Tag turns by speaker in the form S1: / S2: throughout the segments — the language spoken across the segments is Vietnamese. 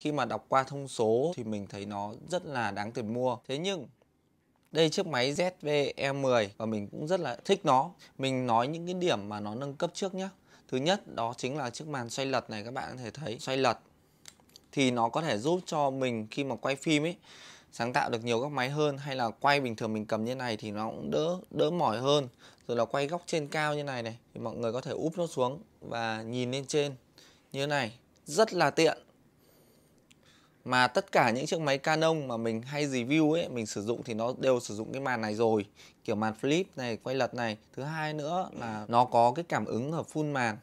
S1: khi mà đọc qua thông số thì mình thấy nó rất là đáng tiền mua thế nhưng đây chiếc máy ZVE10 và mình cũng rất là thích nó mình nói những cái điểm mà nó nâng cấp trước nhé thứ nhất đó chính là chiếc màn xoay lật này các bạn có thể thấy xoay lật thì nó có thể giúp cho mình khi mà quay phim ấy sáng tạo được nhiều góc máy hơn hay là quay bình thường mình cầm như này thì nó cũng đỡ đỡ mỏi hơn rồi là quay góc trên cao như này này thì mọi người có thể úp nó xuống và nhìn lên trên như này rất là tiện mà tất cả những chiếc máy Canon mà mình hay review ấy mình sử dụng thì nó đều sử dụng cái màn này rồi kiểu màn flip này quay lật này thứ hai nữa là nó có cái cảm ứng ở full màn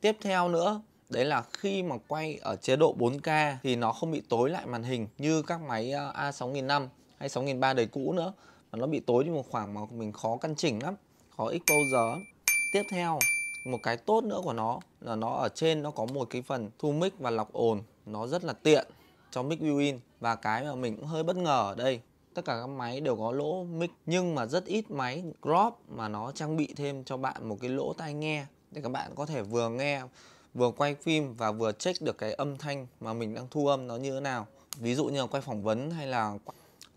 S1: tiếp theo nữa đấy là khi mà quay ở chế độ 4K thì nó không bị tối lại màn hình như các máy ờ, A6005 hay 6003 đời cũ nữa mà nó bị tối đi một khoảng mà mình khó căn chỉnh lắm khó exposure tiếp theo một cái tốt nữa của nó là nó ở trên nó có một cái phần thu mic và lọc ồn nó rất là tiện cho mic Win và cái mà mình cũng hơi bất ngờ ở đây tất cả các máy đều có lỗ mic nhưng mà rất ít máy crop mà nó trang bị thêm cho bạn một cái lỗ tai nghe để các bạn có thể vừa nghe vừa quay phim và vừa check được cái âm thanh mà mình đang thu âm nó như thế nào ví dụ như là quay phỏng vấn hay là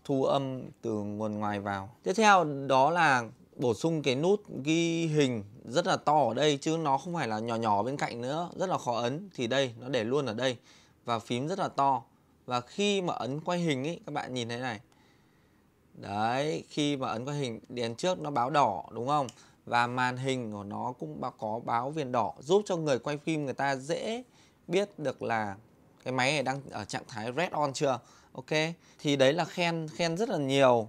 S1: thu âm từ nguồn ngoài vào tiếp theo đó là bổ sung cái nút ghi hình rất là to ở đây chứ nó không phải là nhỏ nhỏ bên cạnh nữa rất là khó ấn thì đây nó để luôn ở đây và phím rất là to và khi mà ấn quay hình ấy các bạn nhìn thấy này đấy khi mà ấn quay hình đèn trước nó báo đỏ đúng không và màn hình của nó cũng có báo viền đỏ giúp cho người quay phim người ta dễ biết được là cái máy này đang ở trạng thái red on chưa ok thì đấy là khen khen rất là nhiều